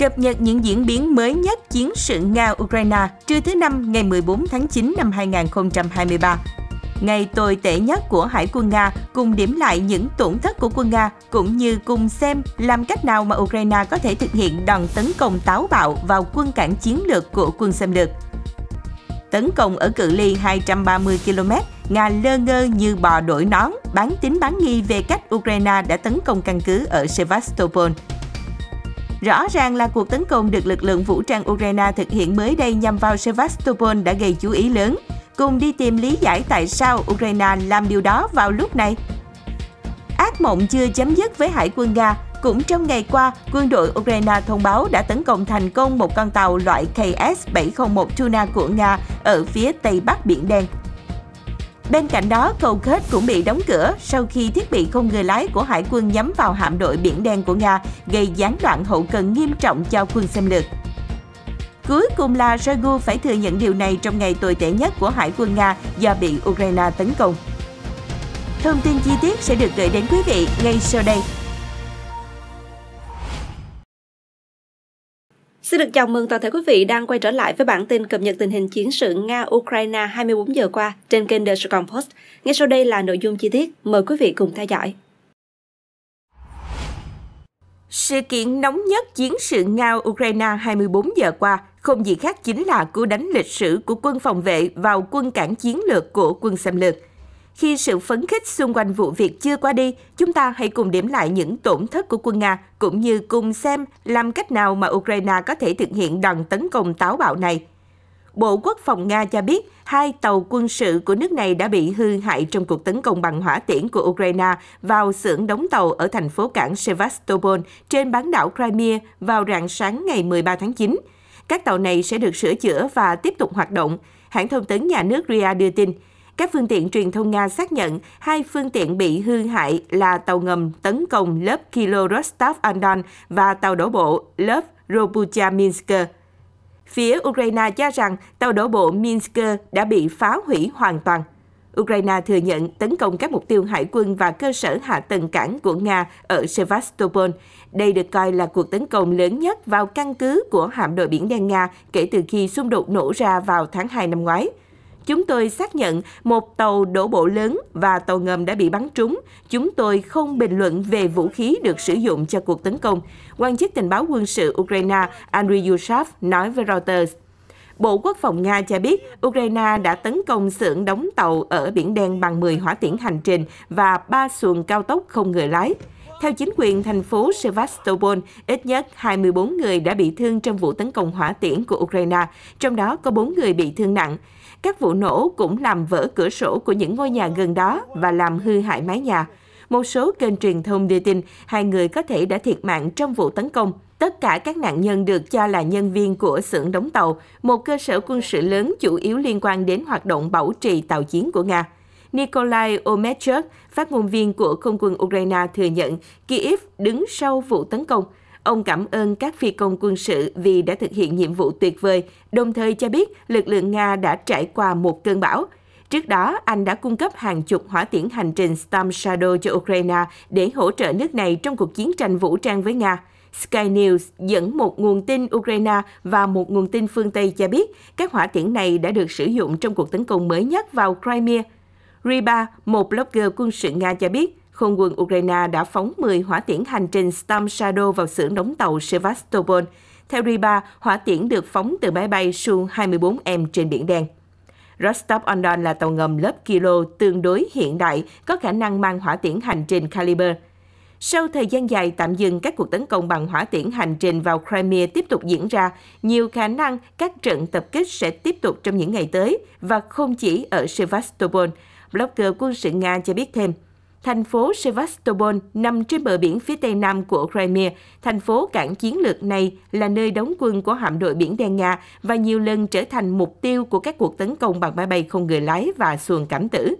cập nhật những diễn biến mới nhất chiến sự Nga-Ukraine trưa thứ Năm ngày 14 tháng 9 năm 2023. Ngày tồi tệ nhất của Hải quân Nga cùng điểm lại những tổn thất của quân Nga cũng như cùng xem làm cách nào mà Ukraine có thể thực hiện đòn tấn công táo bạo vào quân cảng chiến lược của quân xâm lược. Tấn công ở cự ly 230 km, Nga lơ ngơ như bò đổi nón, bán tính bán nghi về cách Ukraine đã tấn công căn cứ ở Sevastopol, Rõ ràng là cuộc tấn công được lực lượng vũ trang Ukraine thực hiện mới đây nhằm vào Sevastopol đã gây chú ý lớn. Cùng đi tìm lý giải tại sao Ukraine làm điều đó vào lúc này. Ác mộng chưa chấm dứt với hải quân Nga, cũng trong ngày qua, quân đội Ukraine thông báo đã tấn công thành công một con tàu loại KS-701 Tuna của Nga ở phía tây bắc Biển Đen. Bên cạnh đó, cầu kết cũng bị đóng cửa sau khi thiết bị không người lái của hải quân nhắm vào hạm đội Biển Đen của Nga, gây gián đoạn hậu cần nghiêm trọng cho quân xâm lược. Cuối cùng là Shoigu phải thừa nhận điều này trong ngày tồi tệ nhất của hải quân Nga do bị Ukraine tấn công. Thông tin chi tiết sẽ được gửi đến quý vị ngay sau đây Xin được chào mừng toàn thể quý vị đang quay trở lại với bản tin cập nhật tình hình chiến sự Nga-Ukraine 24 giờ qua trên kênh The Sài Post. Ngay sau đây là nội dung chi tiết, mời quý vị cùng theo dõi. Sự kiện nóng nhất chiến sự Nga-Ukraine 24 giờ qua không gì khác chính là cú đánh lịch sử của quân phòng vệ vào quân cảng chiến lược của quân xâm lược – khi sự phấn khích xung quanh vụ việc chưa qua đi, chúng ta hãy cùng điểm lại những tổn thất của quân Nga, cũng như cùng xem làm cách nào mà Ukraine có thể thực hiện đòn tấn công táo bạo này. Bộ Quốc phòng Nga cho biết hai tàu quân sự của nước này đã bị hư hại trong cuộc tấn công bằng hỏa tiễn của Ukraine vào xưởng đóng tàu ở thành phố cảng Sevastopol trên bán đảo Crimea vào rạng sáng ngày 13 tháng 9. Các tàu này sẽ được sửa chữa và tiếp tục hoạt động. Hãng thông tấn nhà nước RIA đưa tin, các phương tiện truyền thông Nga xác nhận hai phương tiện bị hư hại là tàu ngầm tấn công lớp Kilo Rostov Andon và tàu đổ bộ lớp Robucha Minsk. Phía Ukraine cho rằng tàu đổ bộ Minsk đã bị phá hủy hoàn toàn. Ukraine thừa nhận tấn công các mục tiêu hải quân và cơ sở hạ tầng cảng của Nga ở Sevastopol. Đây được coi là cuộc tấn công lớn nhất vào căn cứ của hạm đội Biển Đen Nga kể từ khi xung đột nổ ra vào tháng 2 năm ngoái. Chúng tôi xác nhận một tàu đổ bộ lớn và tàu ngầm đã bị bắn trúng. Chúng tôi không bình luận về vũ khí được sử dụng cho cuộc tấn công. Quan chức tình báo quân sự Ukraine Andriy Yushov nói với Reuters. Bộ Quốc phòng Nga cho biết Ukraine đã tấn công xưởng đóng tàu ở Biển Đen bằng 10 hỏa tiễn hành trình và 3 xuồng cao tốc không người lái. Theo chính quyền thành phố Sevastopol, ít nhất 24 người đã bị thương trong vụ tấn công hỏa tiễn của Ukraine, trong đó có 4 người bị thương nặng. Các vụ nổ cũng làm vỡ cửa sổ của những ngôi nhà gần đó và làm hư hại mái nhà. Một số kênh truyền thông đưa tin hai người có thể đã thiệt mạng trong vụ tấn công. Tất cả các nạn nhân được cho là nhân viên của xưởng đóng tàu, một cơ sở quân sự lớn chủ yếu liên quan đến hoạt động bảo trì tàu chiến của Nga. Nikolai Omechuk, phát ngôn viên của không quân Ukraine thừa nhận Kyiv đứng sau vụ tấn công. Ông cảm ơn các phi công quân sự vì đã thực hiện nhiệm vụ tuyệt vời, đồng thời cho biết lực lượng Nga đã trải qua một cơn bão. Trước đó, Anh đã cung cấp hàng chục hỏa tiễn hành trình Storm Shadow cho Ukraine để hỗ trợ nước này trong cuộc chiến tranh vũ trang với Nga. Sky News dẫn một nguồn tin Ukraine và một nguồn tin phương Tây cho biết các hỏa tiễn này đã được sử dụng trong cuộc tấn công mới nhất vào Crimea. Riba, một blogger quân sự Nga cho biết, không quân Ukraine đã phóng 10 hỏa tiễn hành trình Storm Shadow vào xưởng đóng tàu Sevastopol. Theo Riba, hỏa tiễn được phóng từ máy bay Su-24M trên Biển Đen. Rostov-on-Don là tàu ngầm lớp Kilo tương đối hiện đại, có khả năng mang hỏa tiễn hành trình Caliber. Sau thời gian dài tạm dừng các cuộc tấn công bằng hỏa tiễn hành trình vào Crimea tiếp tục diễn ra, nhiều khả năng các trận tập kích sẽ tiếp tục trong những ngày tới và không chỉ ở Sevastopol. Blogger quân sự Nga cho biết thêm thành phố Sevastopol nằm trên bờ biển phía tây nam của Crimea. Thành phố cảng chiến lược này là nơi đóng quân của hạm đội Biển Đen Nga và nhiều lần trở thành mục tiêu của các cuộc tấn công bằng máy bay không người lái và xuồng cảnh tử.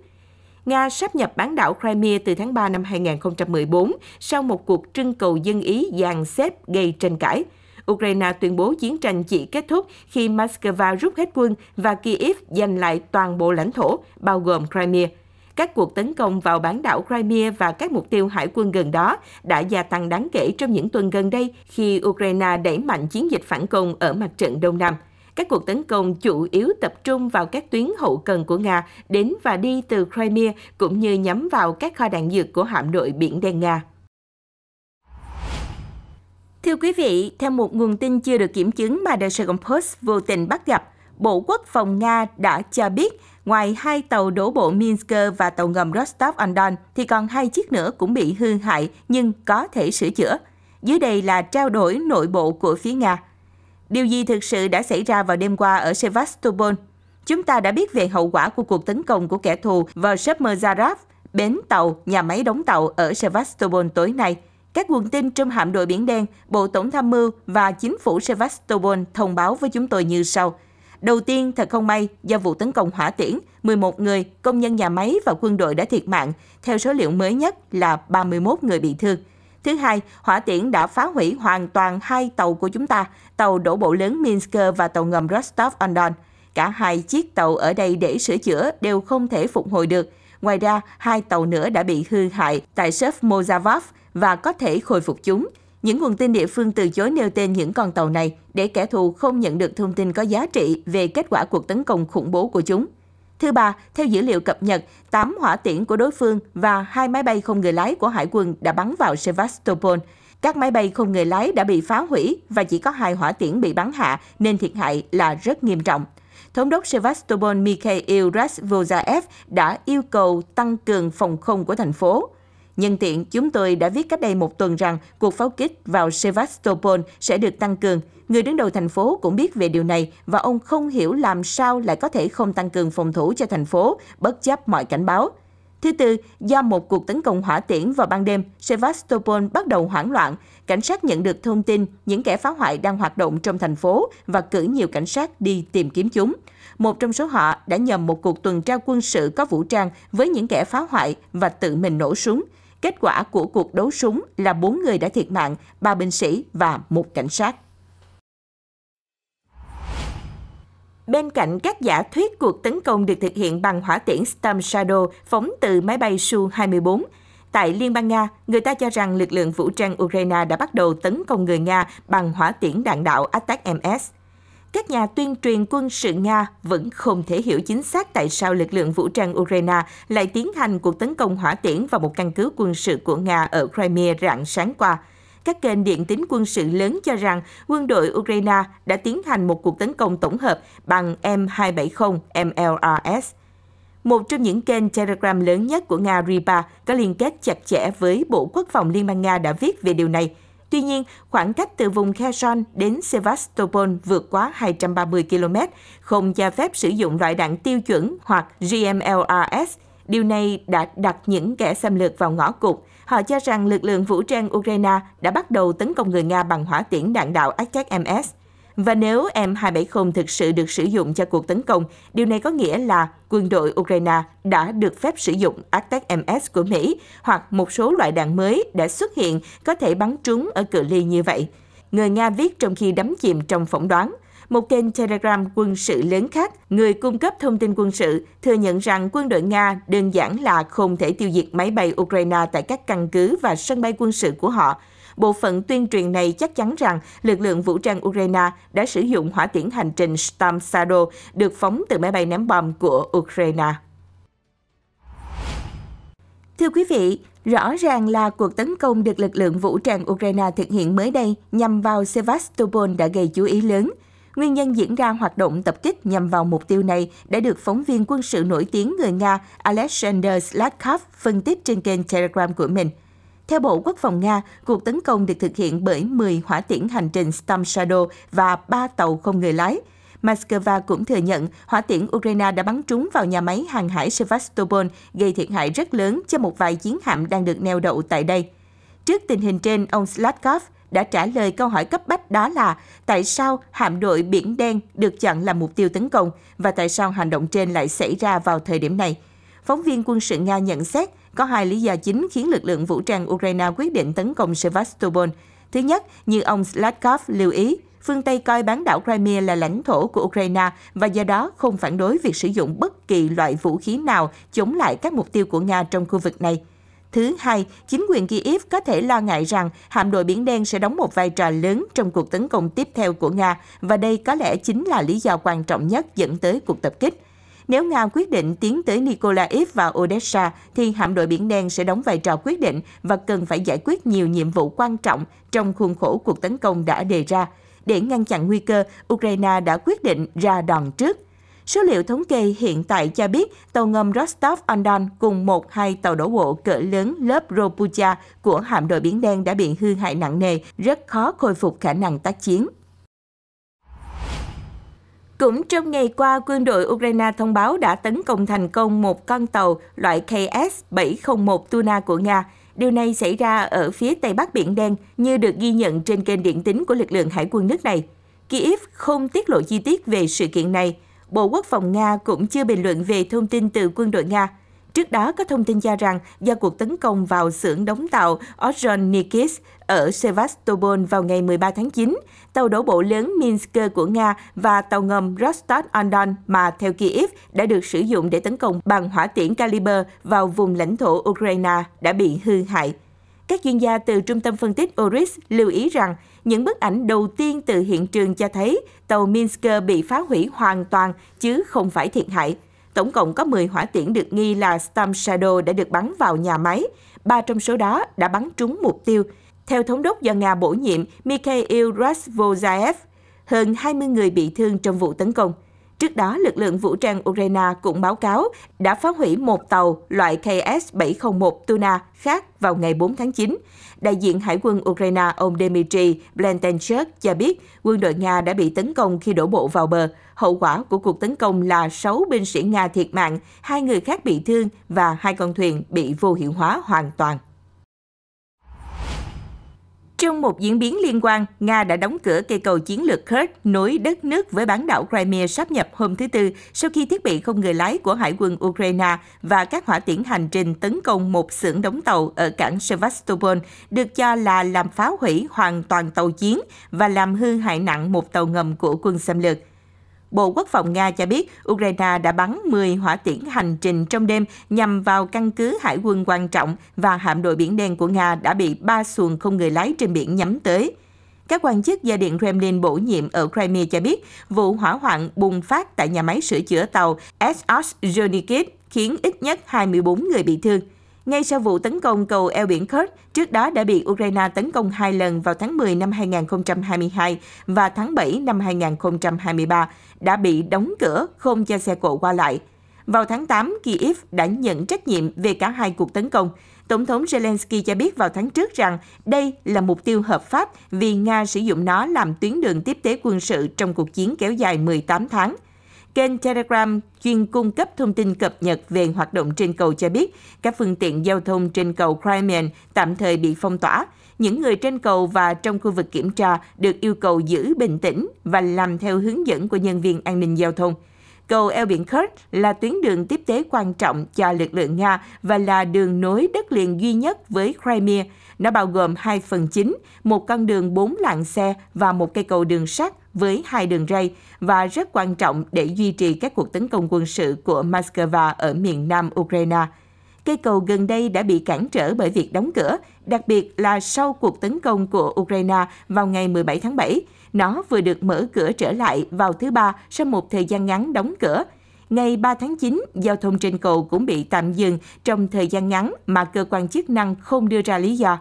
Nga sắp nhập bán đảo Crimea từ tháng 3 năm 2014 sau một cuộc trưng cầu dân Ý dàn xếp gây tranh cãi. Ukraine tuyên bố chiến tranh chỉ kết thúc khi Moscow rút hết quân và Kyiv giành lại toàn bộ lãnh thổ, bao gồm Crimea. Các cuộc tấn công vào bán đảo Crimea và các mục tiêu hải quân gần đó đã gia tăng đáng kể trong những tuần gần đây khi Ukraine đẩy mạnh chiến dịch phản công ở mặt trận Đông Nam. Các cuộc tấn công chủ yếu tập trung vào các tuyến hậu cần của Nga đến và đi từ Crimea cũng như nhắm vào các kho đạn dược của hạm đội Biển Đen Nga. Thưa quý vị, theo một nguồn tin chưa được kiểm chứng mà The Saigon Post vô tình bắt gặp, Bộ Quốc phòng Nga đã cho biết Ngoài hai tàu đổ bộ Minsk và tàu ngầm Rostov on Don, thì còn hai chiếc nữa cũng bị hư hại nhưng có thể sửa chữa. Dưới đây là trao đổi nội bộ của phía Nga. Điều gì thực sự đã xảy ra vào đêm qua ở Sevastopol? Chúng ta đã biết về hậu quả của cuộc tấn công của kẻ thù vào Shepmerzarev, bến tàu, nhà máy đóng tàu ở Sevastopol tối nay. Các nguồn tin trong hạm đội Biển Đen, Bộ Tổng tham mưu và Chính phủ Sevastopol thông báo với chúng tôi như sau – Đầu tiên, thật không may, do vụ tấn công hỏa tiễn, 11 người, công nhân nhà máy và quân đội đã thiệt mạng, theo số liệu mới nhất là 31 người bị thương. Thứ hai, hỏa tiễn đã phá hủy hoàn toàn hai tàu của chúng ta, tàu đổ bộ lớn Minsk và tàu ngầm Rostov-on-Don. Cả hai chiếc tàu ở đây để sửa chữa đều không thể phục hồi được. Ngoài ra, hai tàu nữa đã bị hư hại tại Shef Mozavov và có thể khôi phục chúng – những nguồn tin địa phương từ chối nêu tên những con tàu này để kẻ thù không nhận được thông tin có giá trị về kết quả cuộc tấn công khủng bố của chúng. Thứ ba, theo dữ liệu cập nhật, 8 hỏa tiễn của đối phương và hai máy bay không người lái của Hải quân đã bắn vào Sevastopol. Các máy bay không người lái đã bị phá hủy và chỉ có hai hỏa tiễn bị bắn hạ nên thiệt hại là rất nghiêm trọng. Thống đốc Sevastopol Mikhail Rasvozaev đã yêu cầu tăng cường phòng không của thành phố. Nhân tiện, chúng tôi đã viết cách đây một tuần rằng cuộc pháo kích vào Sevastopol sẽ được tăng cường. Người đứng đầu thành phố cũng biết về điều này và ông không hiểu làm sao lại có thể không tăng cường phòng thủ cho thành phố, bất chấp mọi cảnh báo. Thứ tư, do một cuộc tấn công hỏa tiễn vào ban đêm, Sevastopol bắt đầu hoảng loạn. Cảnh sát nhận được thông tin những kẻ phá hoại đang hoạt động trong thành phố và cử nhiều cảnh sát đi tìm kiếm chúng. Một trong số họ đã nhầm một cuộc tuần tra quân sự có vũ trang với những kẻ phá hoại và tự mình nổ súng. Kết quả của cuộc đấu súng là 4 người đã thiệt mạng, 3 binh sĩ và một cảnh sát. Bên cạnh các giả thuyết cuộc tấn công được thực hiện bằng hỏa tiễn Storm Shadow phóng từ máy bay Su-24, tại Liên bang Nga, người ta cho rằng lực lượng vũ trang Ukraine đã bắt đầu tấn công người Nga bằng hỏa tiễn đạn đạo Attack-MS các nhà tuyên truyền quân sự Nga vẫn không thể hiểu chính xác tại sao lực lượng vũ trang Ukraine lại tiến hành cuộc tấn công hỏa tiễn vào một căn cứ quân sự của Nga ở Crimea rạng sáng qua. Các kênh điện tín quân sự lớn cho rằng quân đội Ukraine đã tiến hành một cuộc tấn công tổng hợp bằng M270 MLRS. Một trong những kênh Telegram lớn nhất của Nga Riba có liên kết chặt chẽ với Bộ Quốc phòng Liên bang Nga đã viết về điều này – Tuy nhiên, khoảng cách từ vùng Kherson đến Sevastopol vượt quá 230 km, không cho phép sử dụng loại đạn tiêu chuẩn hoặc GMLRS. Điều này đã đặt những kẻ xâm lược vào ngõ cụt. Họ cho rằng lực lượng vũ trang Ukraine đã bắt đầu tấn công người Nga bằng hỏa tiễn đạn đạo Akech-MS. Và nếu M270 thực sự được sử dụng cho cuộc tấn công, điều này có nghĩa là quân đội Ukraine đã được phép sử dụng ATAC-MS của Mỹ hoặc một số loại đạn mới đã xuất hiện có thể bắn trúng ở cự ly như vậy. Người Nga viết trong khi đắm chìm trong phỏng đoán. Một kênh Telegram quân sự lớn khác, người cung cấp thông tin quân sự, thừa nhận rằng quân đội Nga đơn giản là không thể tiêu diệt máy bay Ukraine tại các căn cứ và sân bay quân sự của họ, Bộ phận tuyên truyền này chắc chắn rằng lực lượng vũ trang Ukraine đã sử dụng hỏa tiễn hành trình Storm Shadow được phóng từ máy bay ném bom của Ukraine. Thưa quý vị, rõ ràng là cuộc tấn công được lực lượng vũ trang Ukraine thực hiện mới đây nhằm vào Sevastopol đã gây chú ý lớn. Nguyên nhân diễn ra hoạt động tập kích nhằm vào mục tiêu này đã được phóng viên quân sự nổi tiếng người Nga Alexander Slatkov phân tích trên kênh Telegram của mình – theo Bộ Quốc phòng Nga, cuộc tấn công được thực hiện bởi 10 hỏa tiễn hành trình Storm Shadow và 3 tàu không người lái. Moscow cũng thừa nhận hỏa tiễn Ukraine đã bắn trúng vào nhà máy hàng hải Sevastopol, gây thiệt hại rất lớn cho một vài chiến hạm đang được neo đậu tại đây. Trước tình hình trên, ông Slatkov đã trả lời câu hỏi cấp bách đó là tại sao hạm đội Biển Đen được chọn là mục tiêu tấn công và tại sao hành động trên lại xảy ra vào thời điểm này. Phóng viên quân sự Nga nhận xét có hai lý do chính khiến lực lượng vũ trang Ukraine quyết định tấn công Sevastopol. Thứ nhất, như ông Slatkov lưu ý, phương Tây coi bán đảo Crimea là lãnh thổ của Ukraine và do đó không phản đối việc sử dụng bất kỳ loại vũ khí nào chống lại các mục tiêu của Nga trong khu vực này. Thứ hai, chính quyền Kyiv có thể lo ngại rằng hạm đội Biển Đen sẽ đóng một vai trò lớn trong cuộc tấn công tiếp theo của Nga và đây có lẽ chính là lý do quan trọng nhất dẫn tới cuộc tập kích. Nếu Nga quyết định tiến tới Nikolaev và Odessa, thì hạm đội Biển Đen sẽ đóng vai trò quyết định và cần phải giải quyết nhiều nhiệm vụ quan trọng trong khuôn khổ cuộc tấn công đã đề ra. Để ngăn chặn nguy cơ, Ukraine đã quyết định ra đòn trước. Số liệu thống kê hiện tại cho biết tàu ngầm Rostov-on-Don cùng một hai tàu đổ bộ cỡ lớn lớp Ropucha của hạm đội Biển Đen đã bị hư hại nặng nề, rất khó khôi phục khả năng tác chiến. Cũng trong ngày qua, quân đội Ukraine thông báo đã tấn công thành công một con tàu loại KS-701 Tuna của Nga. Điều này xảy ra ở phía Tây Bắc Biển Đen, như được ghi nhận trên kênh điện tín của lực lượng hải quân nước này. Kyiv không tiết lộ chi tiết về sự kiện này. Bộ Quốc phòng Nga cũng chưa bình luận về thông tin từ quân đội Nga. Trước đó, có thông tin cho rằng do cuộc tấn công vào xưởng đóng tàu Orjonikis ở Sevastopol vào ngày 13 tháng 9, tàu đổ bộ lớn Minsk của Nga và tàu ngầm Rostov-on-Don mà theo Kiev đã được sử dụng để tấn công bằng hỏa tiễn Caliber vào vùng lãnh thổ Ukraine đã bị hư hại. Các chuyên gia từ Trung tâm Phân tích Oris lưu ý rằng những bức ảnh đầu tiên từ hiện trường cho thấy tàu Minsk bị phá hủy hoàn toàn chứ không phải thiệt hại. Tổng cộng có 10 hỏa tiễn được nghi là Storm Shadow đã được bắn vào nhà máy, ba trong số đó đã bắn trúng mục tiêu. Theo thống đốc do Nga bổ nhiệm Mikhail Rasvozaev, hơn 20 người bị thương trong vụ tấn công. Trước đó, lực lượng vũ trang Ukraine cũng báo cáo đã phá hủy một tàu loại KS-701 Tuna khác vào ngày 4 tháng 9. Đại diện Hải quân Ukraine ông Dmitry Blentenchuk cho biết quân đội Nga đã bị tấn công khi đổ bộ vào bờ. Hậu quả của cuộc tấn công là 6 binh sĩ Nga thiệt mạng, hai người khác bị thương và hai con thuyền bị vô hiệu hóa hoàn toàn. Trong một diễn biến liên quan, Nga đã đóng cửa cây cầu chiến lược Kerch nối đất nước với bán đảo Crimea sắp nhập hôm thứ Tư sau khi thiết bị không người lái của Hải quân Ukraine và các hỏa tiễn hành trình tấn công một xưởng đóng tàu ở cảng Sevastopol, được cho là làm phá hủy hoàn toàn tàu chiến và làm hư hại nặng một tàu ngầm của quân xâm lược. Bộ Quốc phòng Nga cho biết Ukraine đã bắn 10 hỏa tiễn hành trình trong đêm nhằm vào căn cứ hải quân quan trọng và hạm đội Biển Đen của Nga đã bị ba xuồng không người lái trên biển nhắm tới. Các quan chức gia điện Kremlin bổ nhiệm ở Crimea cho biết vụ hỏa hoạn bùng phát tại nhà máy sửa chữa tàu SS Zhonikiv khiến ít nhất 24 người bị thương. Ngay sau vụ tấn công cầu eo biển Kerch, trước đó đã bị Ukraine tấn công hai lần vào tháng 10 năm 2022 và tháng 7 năm 2023 đã bị đóng cửa không cho xe cộ qua lại. Vào tháng 8, Kyiv đã nhận trách nhiệm về cả hai cuộc tấn công. Tổng thống Zelensky cho biết vào tháng trước rằng đây là mục tiêu hợp pháp vì Nga sử dụng nó làm tuyến đường tiếp tế quân sự trong cuộc chiến kéo dài 18 tháng. Kênh Telegram chuyên cung cấp thông tin cập nhật về hoạt động trên cầu cho biết các phương tiện giao thông trên cầu Crimea tạm thời bị phong tỏa những người trên cầu và trong khu vực kiểm tra được yêu cầu giữ bình tĩnh và làm theo hướng dẫn của nhân viên an ninh giao thông. Cầu eo biển Kerch là tuyến đường tiếp tế quan trọng cho lực lượng Nga và là đường nối đất liền duy nhất với Crimea. Nó bao gồm hai phần chính, một con đường bốn làn xe và một cây cầu đường sắt với hai đường ray và rất quan trọng để duy trì các cuộc tấn công quân sự của Moscow ở miền nam Ukraine cây cầu gần đây đã bị cản trở bởi việc đóng cửa, đặc biệt là sau cuộc tấn công của Ukraine vào ngày 17 tháng 7. Nó vừa được mở cửa trở lại vào thứ Ba sau một thời gian ngắn đóng cửa. Ngày 3 tháng 9, giao thông trên cầu cũng bị tạm dừng trong thời gian ngắn mà cơ quan chức năng không đưa ra lý do.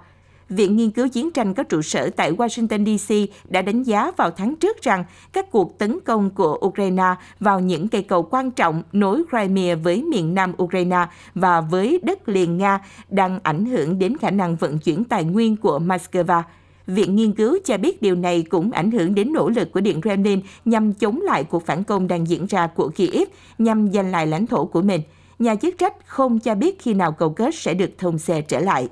Viện Nghiên cứu Chiến tranh có trụ sở tại Washington DC đã đánh giá vào tháng trước rằng các cuộc tấn công của Ukraine vào những cây cầu quan trọng nối Crimea với miền nam Ukraine và với đất liền Nga đang ảnh hưởng đến khả năng vận chuyển tài nguyên của Moscow. Viện nghiên cứu cho biết điều này cũng ảnh hưởng đến nỗ lực của Điện Kremlin nhằm chống lại cuộc phản công đang diễn ra của Kiev nhằm giành lại lãnh thổ của mình. Nhà chức trách không cho biết khi nào cầu kết sẽ được thông xe trở lại.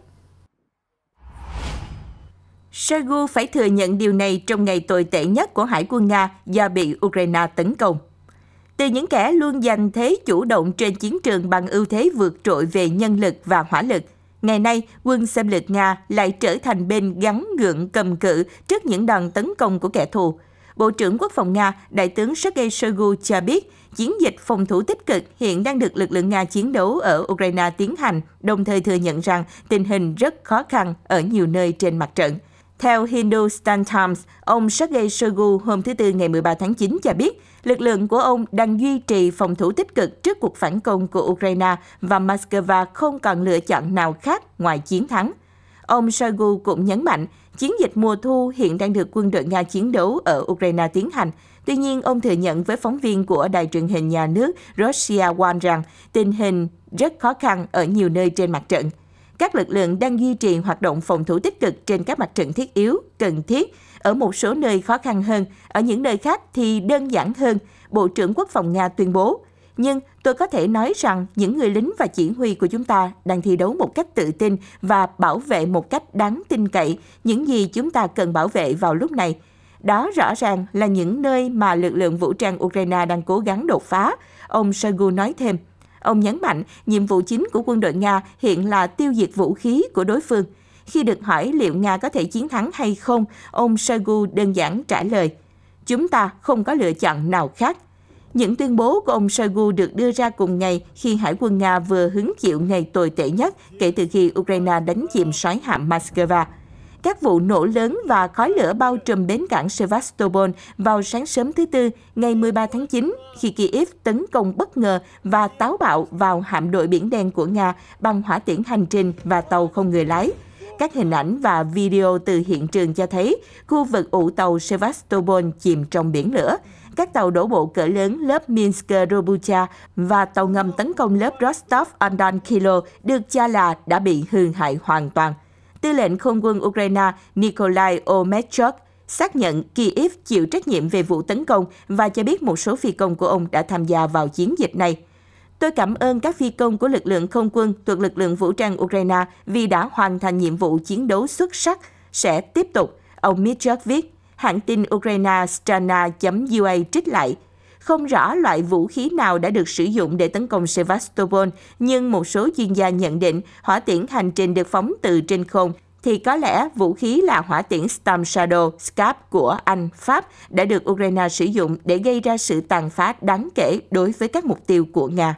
Shoigu phải thừa nhận điều này trong ngày tồi tệ nhất của Hải quân Nga do bị Ukraine tấn công. Từ những kẻ luôn giành thế chủ động trên chiến trường bằng ưu thế vượt trội về nhân lực và hỏa lực, ngày nay quân xâm lược Nga lại trở thành bên gắn gượng cầm cự trước những đòn tấn công của kẻ thù. Bộ trưởng Quốc phòng Nga, Đại tướng Sergei Shoigu cho biết, chiến dịch phòng thủ tích cực hiện đang được lực lượng Nga chiến đấu ở Ukraine tiến hành, đồng thời thừa nhận rằng tình hình rất khó khăn ở nhiều nơi trên mặt trận. Theo Hindustan Times, ông Sergei Shoigu hôm thứ Tư ngày 13 tháng 9 cho biết, lực lượng của ông đang duy trì phòng thủ tích cực trước cuộc phản công của Ukraine và Moscow không còn lựa chọn nào khác ngoài chiến thắng. Ông Shoigu cũng nhấn mạnh, chiến dịch mùa thu hiện đang được quân đội Nga chiến đấu ở Ukraine tiến hành. Tuy nhiên, ông thừa nhận với phóng viên của đài truyền hình nhà nước Russia One rằng tình hình rất khó khăn ở nhiều nơi trên mặt trận các lực lượng đang duy trì hoạt động phòng thủ tích cực trên các mặt trận thiết yếu, cần thiết. Ở một số nơi khó khăn hơn, ở những nơi khác thì đơn giản hơn, Bộ trưởng Quốc phòng Nga tuyên bố. Nhưng tôi có thể nói rằng những người lính và chỉ huy của chúng ta đang thi đấu một cách tự tin và bảo vệ một cách đáng tin cậy những gì chúng ta cần bảo vệ vào lúc này. Đó rõ ràng là những nơi mà lực lượng vũ trang Ukraine đang cố gắng đột phá, ông Shoigu nói thêm. Ông nhấn mạnh nhiệm vụ chính của quân đội Nga hiện là tiêu diệt vũ khí của đối phương. Khi được hỏi liệu Nga có thể chiến thắng hay không, ông Shoigu đơn giản trả lời, chúng ta không có lựa chọn nào khác. Những tuyên bố của ông Shoigu được đưa ra cùng ngày khi Hải quân Nga vừa hứng chịu ngày tồi tệ nhất kể từ khi Ukraine đánh chìm sói hạm Moscow các vụ nổ lớn và khói lửa bao trùm bến cảng Sevastopol vào sáng sớm thứ Tư, ngày 13 tháng 9, khi Kiev tấn công bất ngờ và táo bạo vào hạm đội Biển Đen của Nga bằng hỏa tiễn hành trình và tàu không người lái. Các hình ảnh và video từ hiện trường cho thấy khu vực ụ tàu Sevastopol chìm trong biển lửa. Các tàu đổ bộ cỡ lớn lớp Minsk Robucha và tàu ngầm tấn công lớp Rostov-on-Don Kilo được cho là đã bị hư hại hoàn toàn. Tư lệnh Không quân Ukraine Nikolai Omechuk xác nhận Kyiv chịu trách nhiệm về vụ tấn công và cho biết một số phi công của ông đã tham gia vào chiến dịch này. Tôi cảm ơn các phi công của lực lượng không quân thuộc lực lượng vũ trang Ukraine vì đã hoàn thành nhiệm vụ chiến đấu xuất sắc, sẽ tiếp tục, ông Mitchell viết. Hãng tin Ukraine Strana.ua trích lại – không rõ loại vũ khí nào đã được sử dụng để tấn công Sevastopol, nhưng một số chuyên gia nhận định hỏa tiễn hành trình được phóng từ trên không thì có lẽ vũ khí là hỏa tiễn Storm Shadow SCAP của Anh, Pháp đã được Ukraine sử dụng để gây ra sự tàn phá đáng kể đối với các mục tiêu của Nga.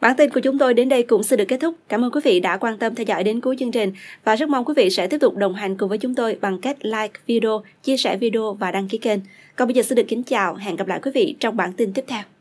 Bản tin của chúng tôi đến đây cũng xin được kết thúc. Cảm ơn quý vị đã quan tâm theo dõi đến cuối chương trình và rất mong quý vị sẽ tiếp tục đồng hành cùng với chúng tôi bằng cách like video, chia sẻ video và đăng ký kênh. Còn bây giờ xin được kính chào, hẹn gặp lại quý vị trong bản tin tiếp theo.